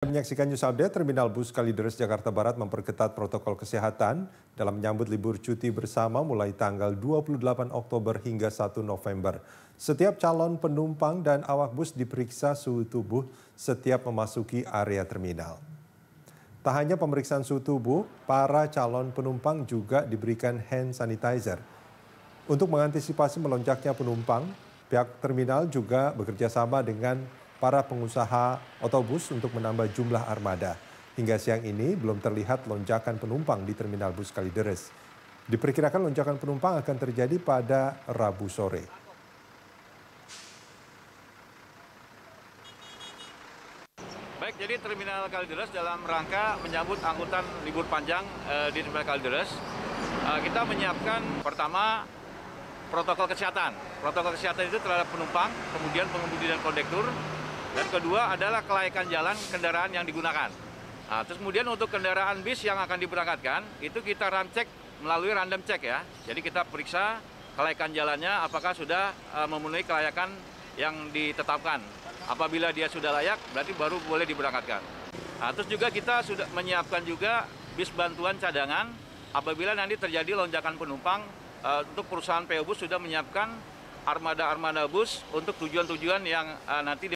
Menyaksikan news update, Terminal Bus Kalideres Jakarta Barat memperketat protokol kesehatan dalam menyambut libur cuti bersama mulai tanggal 28 Oktober hingga 1 November. Setiap calon penumpang dan awak bus diperiksa suhu tubuh setiap memasuki area terminal. Tak hanya pemeriksaan suhu tubuh, para calon penumpang juga diberikan hand sanitizer. Untuk mengantisipasi melonjaknya penumpang, pihak terminal juga bekerja sama dengan para pengusaha otobus untuk menambah jumlah armada. Hingga siang ini belum terlihat lonjakan penumpang di terminal bus Kalideres. Diperkirakan lonjakan penumpang akan terjadi pada Rabu sore. Baik, jadi Terminal Kalideres dalam rangka menyambut angkutan libur panjang e, di Terminal Kalideres, e, kita menyiapkan pertama protokol kesehatan. Protokol kesehatan itu terhadap penumpang, kemudian pengemudi dan kondektur, dan kedua adalah kelaikan jalan kendaraan yang digunakan. Nah, terus kemudian untuk kendaraan bis yang akan diberangkatkan, itu kita ram cek melalui random cek ya. Jadi kita periksa kelaikan jalannya apakah sudah uh, memenuhi kelayakan yang ditetapkan. Apabila dia sudah layak, berarti baru boleh diberangkatkan. Nah, terus juga kita sudah menyiapkan juga bis bantuan cadangan apabila nanti terjadi lonjakan penumpang uh, untuk perusahaan PO Bus sudah menyiapkan armada-armada bus untuk tujuan-tujuan yang uh, nanti